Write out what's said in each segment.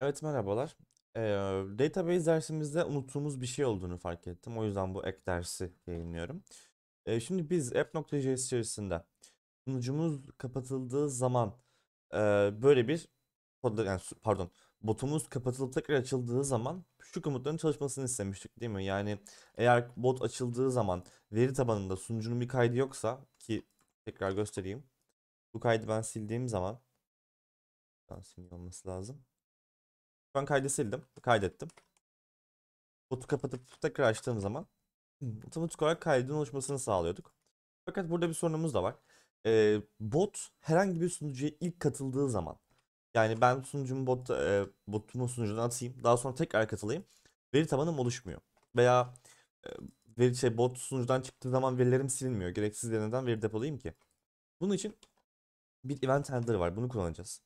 Evet merhabalar. Ee, database dersimizde unuttuğumuz bir şey olduğunu fark ettim. O yüzden bu ek dersi yayınlıyorum. Ee, şimdi biz app.js içerisinde sunucumuz kapatıldığı zaman e, böyle bir yani pardon botumuz kapatılıp tekrar açıldığı zaman şu komutların çalışmasını istemiştik değil mi? Yani eğer bot açıldığı zaman veri tabanında sunucunun bir kaydı yoksa ki tekrar göstereyim. Bu kaydı ben sildiğim zaman ben olması lazım. Şu an kaydı sildim. Kaydettim. Botu kapatıp tekrar açtığım zaman otomatik hmm, olarak kaydın oluşmasını sağlıyorduk. Fakat burada bir sorunumuz da var. Ee, bot herhangi bir sunucuya ilk katıldığı zaman yani ben sunucumu bot, e, botumu sunucudan atayım. Daha sonra tekrar katılayım. Veri tabanım oluşmuyor. Veya e, veri şey bot sunucudan çıktığı zaman verilerim silinmiyor. Gereksiz yere neden veri depolayayım ki? Bunun için bir event handler var. Bunu kullanacağız.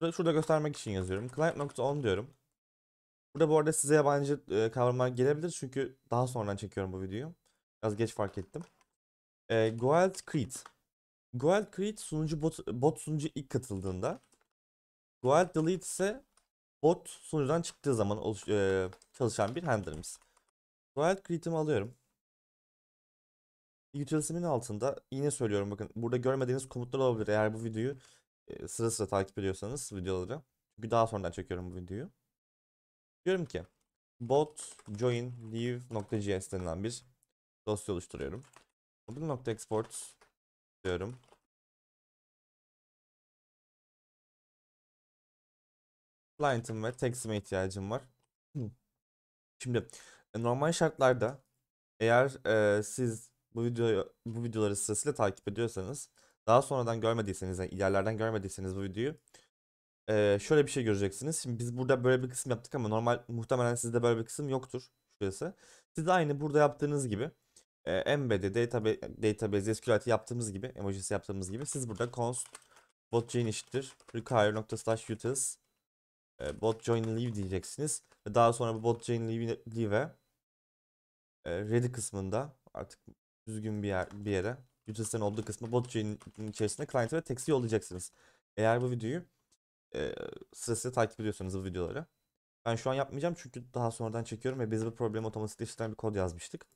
Şurada göstermek için yazıyorum. Client.on diyorum. Burada bu arada size yabancı e, kavramlar gelebilir çünkü daha sonradan çekiyorum bu videoyu. Biraz geç fark ettim. E, Goald Creed. Goald Creed sunucu bot, bot sunucu ilk katıldığında. Goalt Delete ise bot sunucudan çıktığı zaman oluş, e, çalışan bir handlerimiz. Goalt Creed'imi alıyorum. Utilisimin altında yine söylüyorum bakın burada görmediğiniz komutlar olabilir eğer bu videoyu e, sıra sıra takip ediyorsanız videoları. Çünkü daha sonradan çekiyorum bu videoyu. Diyorum ki bot join leave.js denilen bir dosya oluşturuyorum. Bunu.export diyorum. Client'ım ve text'ime ihtiyacım var. Şimdi e, normal şartlarda eğer e, siz bu videoyu bu videoları sırasıyla takip ediyorsanız daha sonradan görmediyseniz, yani ilerlerden görmediyseniz bu videoyu ee, şöyle bir şey göreceksiniz. Şimdi biz burada böyle bir kısım yaptık ama normal muhtemelen sizde böyle bir kısım yoktur şurası. Siz aynı burada yaptığınız gibi e, embed'e database, database SQLite yaptığımız gibi, emojisi yaptığımız gibi siz burada const bot join eşittir require nokta slash utils e, bot join leave diyeceksiniz. Ve daha sonra bu bot join leave'e leave e, ready kısmında artık düzgün bir yer bir yere Ücretsiz olduğu kısmı bot içerisinde client ve text'i yollayacaksınız. Eğer bu videoyu e, sırasıyla takip ediyorsanız bu videoları. Ben şu an yapmayacağım çünkü daha sonradan çekiyorum ve biz bu problemi otomatikleştiren bir kod yazmıştık.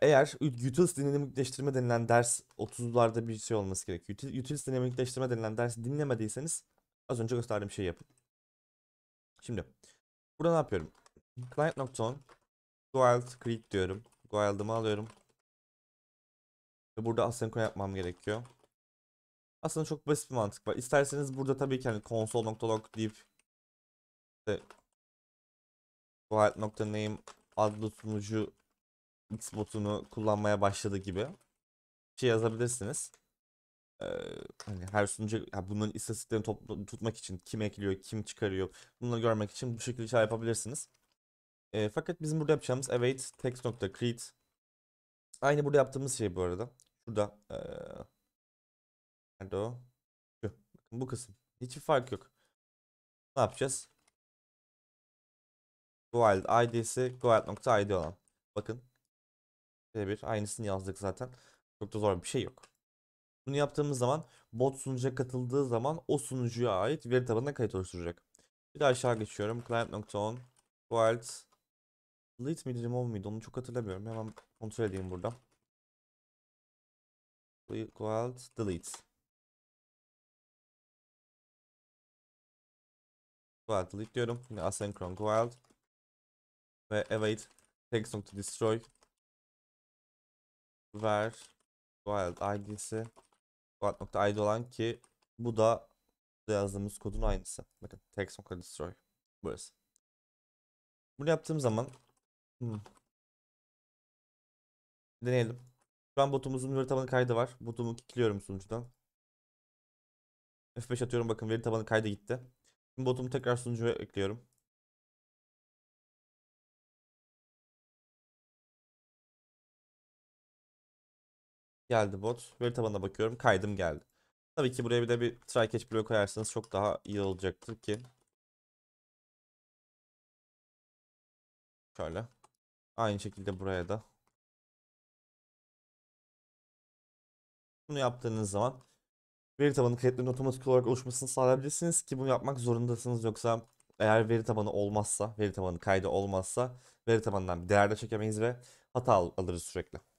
Eğer utils dinamikleştirme denilen ders 30'larda bir şey olması gerek. Utils dinamikleştirme denilen dersi dinlemediyseniz az önce gösterdiğim şeyi yapın. Şimdi burada ne yapıyorum? Client.on Guild create diyorum. Guild'ımı alıyorum. Ve burada asenkron yapmam gerekiyor. Aslında çok basit bir mantık var. İsterseniz burada tabii ki hani console.log deyip işte wild.name adlı sunucu X xbot'unu kullanmaya başladı gibi şey yazabilirsiniz. Ee, hani her sunucu ya bunun istatistiklerini tutmak için kim ekliyor, kim çıkarıyor bunu görmek için bu şekilde şey yapabilirsiniz. E, fakat bizim burada yapacağımız await text.create Aynı burada yaptığımız şey bu arada. Burada Ee, nerede o? Şu. Bakın bu kısım. Hiçbir fark yok. Ne yapacağız? Gowild id'si gowild.id olan. Bakın. Bir aynısını yazdık zaten. Çok da zor bir şey yok. Bunu yaptığımız zaman bot sunucuya katıldığı zaman o sunucuya ait veri tabanına kayıt oluşturacak. Bir daha aşağı geçiyorum. Client.on, Wild, Delete miydi remove muydu onu çok hatırlamıyorum. Hemen kontrol edeyim burada. Equal delete. Guild delete diyorum. Yine asynchron guild. Ve await text destroy. ver guild id'si guild.id olan ki bu da yazdığımız kodun aynısı. Bakın text destroy. burası. Bunu yaptığım zaman Hmm. Deneyelim. Şu an botumuzun veri tabanı kaydı var. Botumu kilitliyorum sunucudan. F5 atıyorum bakın veri tabanı kaydı gitti. Şimdi botumu tekrar sunucuya ekliyorum. Geldi bot. Veri tabanına bakıyorum. Kaydım geldi. Tabii ki buraya bir de bir try catch bloğu koyarsanız çok daha iyi olacaktır ki. Şöyle. Aynı şekilde buraya da. Bunu yaptığınız zaman veri tabanı kayıtlarının otomatik olarak oluşmasını sağlayabilirsiniz ki bunu yapmak zorundasınız yoksa eğer veri tabanı olmazsa, veri tabanı kaydı olmazsa veri tabanından bir değer de çekemeyiz ve hata alırız sürekli.